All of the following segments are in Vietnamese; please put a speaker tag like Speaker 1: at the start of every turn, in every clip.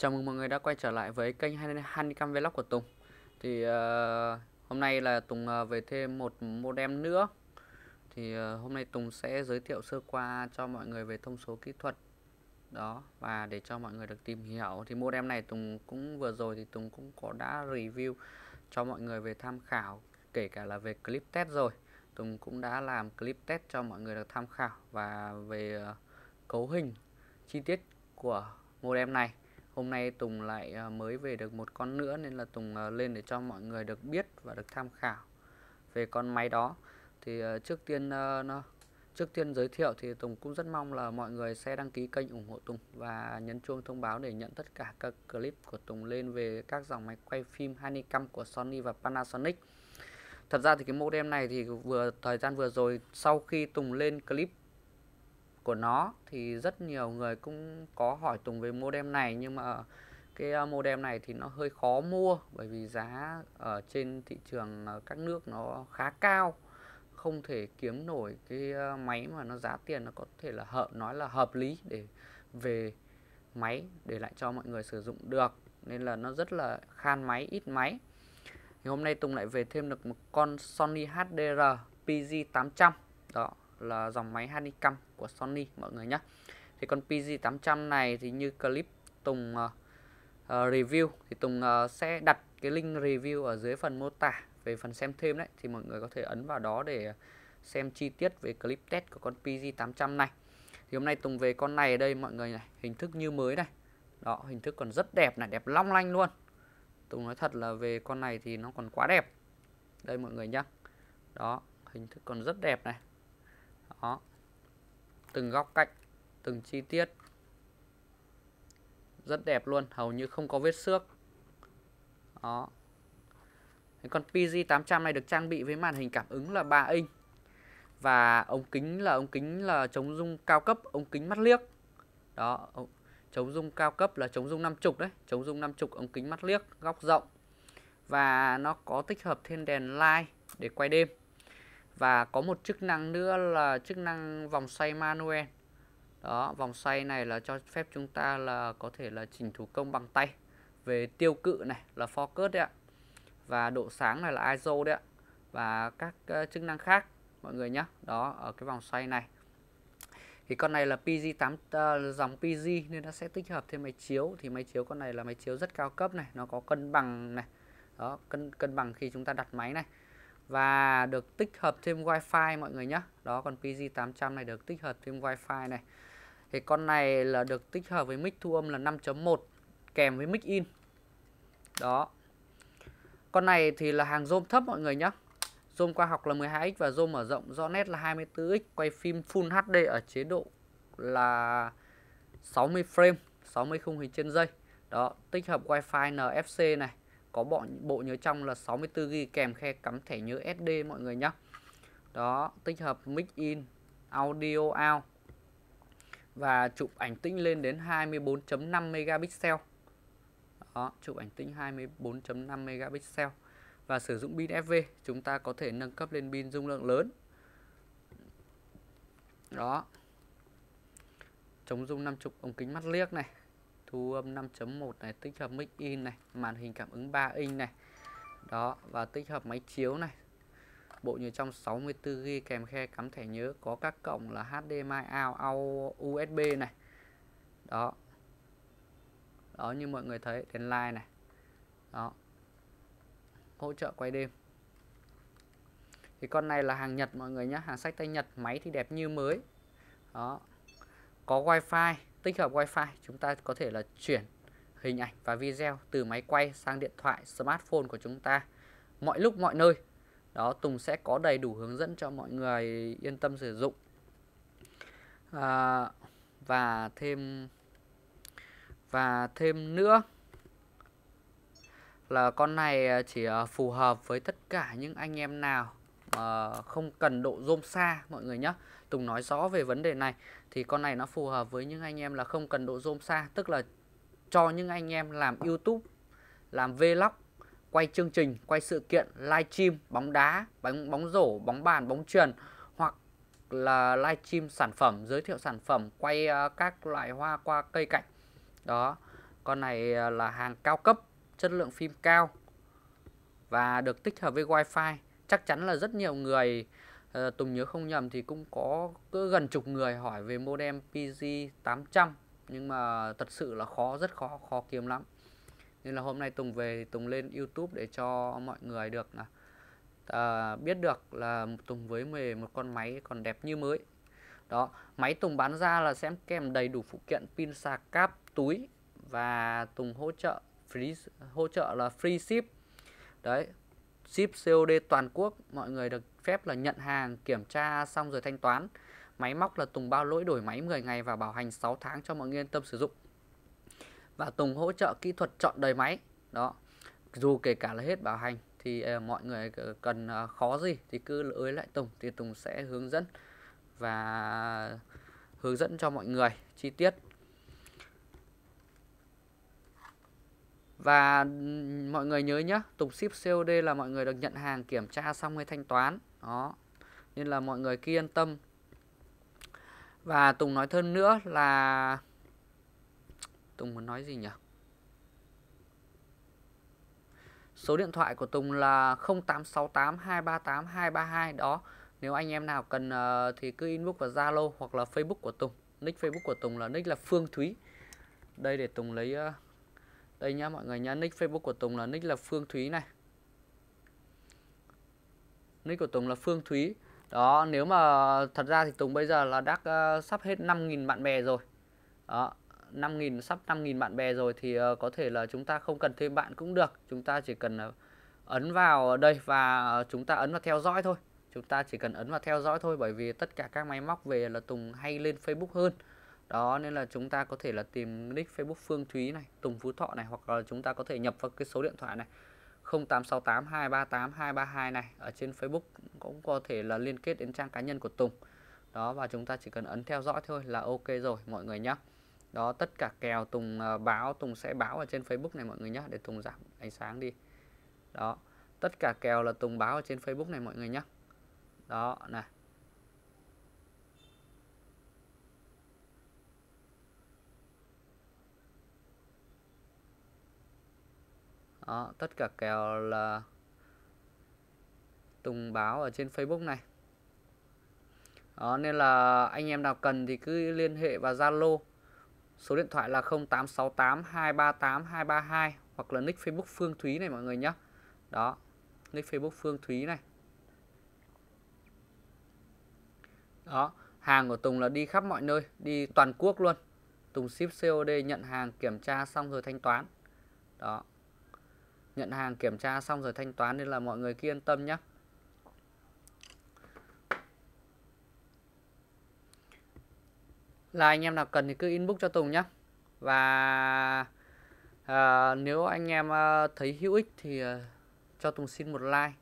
Speaker 1: Chào mừng mọi người đã quay trở lại với kênh Handycam Vlog của Tùng Thì uh, hôm nay là Tùng uh, về thêm một modem nữa Thì uh, hôm nay Tùng sẽ giới thiệu sơ qua cho mọi người về thông số kỹ thuật Đó và để cho mọi người được tìm hiểu Thì modem này Tùng cũng vừa rồi thì Tùng cũng có đã review cho mọi người về tham khảo Kể cả là về clip test rồi Tùng cũng đã làm clip test cho mọi người được tham khảo Và về uh, cấu hình chi tiết của modem này hôm nay Tùng lại ờ, mới về được một con nữa nên là Tùng ờ, lên để cho mọi người được biết và được tham khảo về con máy đó thì ờ, trước tiên nó trước tiên giới thiệu thì Tùng cũng rất mong là mọi người sẽ đăng ký kênh ủng hộ Tùng và nhấn chuông thông báo để nhận tất cả các clip của Tùng lên về các dòng máy quay phim Handycam của Sony và Panasonic thật ra thì cái modem này thì vừa thời gian vừa rồi sau khi Tùng lên clip của nó thì rất nhiều người cũng có hỏi Tùng về modem này nhưng mà cái ờ, modem này thì nó hơi khó mua bởi vì giá ở trên thị trường ờ, các nước nó khá cao không thể kiếm nổi cái ờ, máy mà nó giá tiền nó có thể là hợp nói là hợp lý để về máy để lại cho mọi người sử dụng được nên là nó rất là khan máy ít máy thì hôm nay Tùng lại về thêm được một con Sony HDR PG800 đó là dòng máy Honeycomb của Sony mọi người nhé thì con PG800 này thì như clip Tùng uh, uh, review thì Tùng uh, sẽ đặt cái link review ở dưới phần mô tả về phần xem thêm đấy thì mọi người có thể ấn vào đó để xem chi tiết về clip test của con PG800 này thì hôm nay Tùng về con này ở đây mọi người này hình thức như mới này đó hình thức còn rất đẹp này đẹp long lanh luôn Tùng nói thật là về con này thì nó còn quá đẹp đây mọi người nhá đó hình thức còn rất đẹp này đó từng góc cạnh từng chi tiết rất đẹp luôn hầu như không có vết xước đó cái con PG800 này được trang bị với màn hình cảm ứng là 3 inch và ống kính là ống kính là chống rung cao cấp ống kính mắt liếc đó chống rung cao cấp là chống rung năm chục đấy chống rung năm chục ống kính mắt liếc góc rộng và nó có tích hợp thêm đèn light để quay đêm và có một chức năng nữa là chức năng vòng xoay manuel đó vòng xoay này là cho phép chúng ta là có thể là chỉnh thủ công bằng tay về tiêu cự này là focus đấy ạ và độ sáng này là ISO đấy ạ và các uh, chức năng khác mọi người nhé đó ở cái vòng xoay này thì con này là PG8 uh, ờ, dòng PG nên nó sẽ tích hợp thêm máy chiếu thì máy chiếu con này là máy chiếu rất cao cấp này nó có cân bằng này đó cân cân bằng khi chúng ta đặt máy này và được tích hợp thêm wifi mọi người nhé đó còn PG800 này được tích hợp thêm wifi này thì con này là được tích hợp với mic thu âm là 5.1 kèm với mic in đó con này thì là hàng zoom thấp mọi người nhé zoom khoa học là 12x và zoom mở rộng rõ nét là 24x quay phim full HD ở chế độ là 60 frame 60 khung hình trên giây đó tích hợp wifi NFC này có bộ, bộ nhớ trong là 64GB kèm khe cắm thẻ nhớ SD mọi người nhé đó tích hợp mic in audio out và chụp ảnh tĩnh lên đến 24.5 megapixel đó chụp ảnh tĩnh 24.5 megapixel và sử dụng pin FV chúng ta có thể nâng cấp lên pin dung lượng lớn đó chống dung 50 ống kính mắt liếc này thu âm 5.1 này tích hợp mic in này màn hình cảm ứng 3 inch này đó và tích hợp máy chiếu này bộ nhớ trong 64GB kèm khe cắm thẻ nhớ có các cổng là HDMI out, out USB này đó đó như mọi người thấy đèn line này đó hỗ trợ quay đêm thì con này là hàng Nhật mọi người nhé hàng sách tay Nhật máy thì đẹp như mới đó có wifi Tích hợp Wi-Fi, chúng ta có thể là chuyển hình ảnh và video từ máy quay sang điện thoại smartphone của chúng ta mọi lúc mọi nơi. Đó, Tùng sẽ có đầy đủ hướng dẫn cho mọi người yên tâm sử dụng. À, và thêm và thêm nữa là con này chỉ à, phù hợp với tất cả những anh em nào mà không cần độ zoom xa mọi người nhé. Tùng nói rõ về vấn đề này thì con này nó phù hợp với những anh em là không cần độ zoom xa tức là cho những anh em làm YouTube làm vlog quay chương trình quay sự kiện live stream bóng đá bóng bóng rổ bóng bàn bóng truyền hoặc là live stream sản phẩm giới thiệu sản phẩm quay ờ, các loại hoa qua cây cảnh đó con này ờ, là hàng cao cấp chất lượng phim cao và được tích hợp với wifi chắc chắn là rất nhiều người Ờ, tùng nhớ không nhầm thì cũng có cứ gần chục người hỏi về modem PG800 nhưng mà thật sự là khó rất khó khó kiếm lắm nên là hôm nay Tùng về thì Tùng lên YouTube để cho mọi người được à, à biết được là Tùng với về một con máy còn đẹp như mới đó máy Tùng bán ra là sẽ kèm đầy đủ phụ kiện pin sạc cáp túi và Tùng hỗ trợ free hỗ trợ là free ship đấy ship COD toàn quốc, mọi người được phép là nhận hàng, kiểm tra xong rồi thanh toán. Máy móc là Tùng bao lỗi đổi máy 10 ngày và bảo hành 6 tháng cho mọi người yên tâm sử dụng. Và Tùng hỗ trợ kỹ thuật chọn đời máy. Đó. Dù kể cả là hết bảo hành thì ờ, mọi người cần ờ, khó gì thì cứ ới lại Tùng thì Tùng sẽ hướng dẫn và hướng dẫn cho mọi người chi tiết và mọi người nhớ nhé tục ship COD là mọi người được nhận hàng kiểm tra xong hay thanh toán đó nên là mọi người cứ yên tâm và Tùng nói thêm nữa là Tùng muốn nói gì nhỉ số điện thoại của Tùng là 0868 238 232 đó nếu anh em nào cần ờ, thì cứ inbox vào Zalo hoặc là Facebook của Tùng nick Facebook của Tùng là nick là Phương Thúy đây để Tùng lấy uh, đây nhá mọi người nhá nick facebook của tùng là nick là phương thúy này nick của tùng là phương thúy đó nếu mà thật ra thì tùng bây giờ là đã uh, sắp hết 5.000 bạn bè rồi đó 5.000 sắp 5.000 bạn bè rồi thì uh, có thể là chúng ta không cần thêm bạn cũng được chúng ta chỉ cần uh, ấn vào đây và chúng ta ấn vào theo dõi thôi chúng ta chỉ cần ấn vào theo dõi thôi bởi vì tất cả các máy móc về là Tùng hay lên Facebook hơn đó nên là chúng ta có thể là tìm nick Facebook Phương Thúy này Tùng Phú Thọ này hoặc là chúng ta có thể nhập vào cái số điện thoại này 0868 238 232 này ở trên Facebook cũng có thể là liên kết đến trang cá nhân của Tùng đó và chúng ta chỉ cần ấn theo dõi thôi là ok rồi mọi người nhé đó tất cả kèo Tùng à, báo Tùng sẽ báo ở trên Facebook này mọi người nhé để Tùng giảm ánh sáng đi đó tất cả kèo là Tùng báo ở trên Facebook này mọi người nhé đó này Đó, tất cả kèo là Tùng báo ở trên Facebook này. Đó, nên là anh em nào cần thì cứ liên hệ vào Zalo. Số điện thoại là 0868 238 232 hoặc là nick Facebook Phương Thúy này mọi người nhé. Đó, nick Facebook Phương Thúy này. Đó, hàng của Tùng là đi khắp mọi nơi, đi toàn quốc luôn. Tùng ship COD nhận hàng kiểm tra xong rồi thanh toán. Đó nhận hàng kiểm tra xong rồi thanh toán nên là mọi người cứ yên tâm nhé là anh em nào cần thì cứ inbox cho Tùng nhé và à, nếu anh em ờ, thấy hữu ích thì ờ, cho Tùng xin một like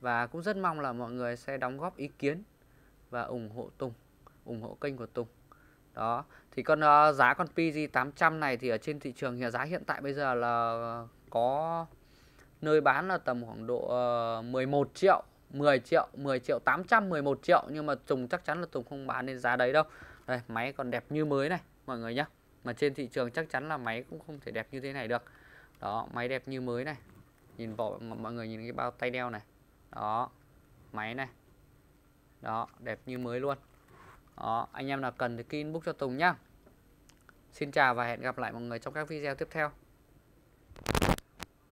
Speaker 1: và cũng rất mong là mọi người sẽ đóng góp ý kiến và ủng hộ Tùng ủng hộ kênh của Tùng đó thì con uh, giá con PG 800 này thì ở trên thị trường hiện giá hiện tại bây giờ là có nơi bán là tầm khoảng độ uh, ờ, 11 triệu 10 triệu 10 triệu 800 11 triệu nhưng mà Tùng chắc chắn là Tùng không bán đến giá đấy đâu đây máy còn đẹp như mới này mọi người nhé mà trên thị trường chắc chắn là máy cũng không thể đẹp như thế này được đó máy đẹp như mới này nhìn vỏ mọi người nhìn cái bao tay đeo này đó máy này đó đẹp như mới luôn đó anh em nào cần thì book cho Tùng nhá Xin chào và hẹn gặp lại mọi người trong các video tiếp theo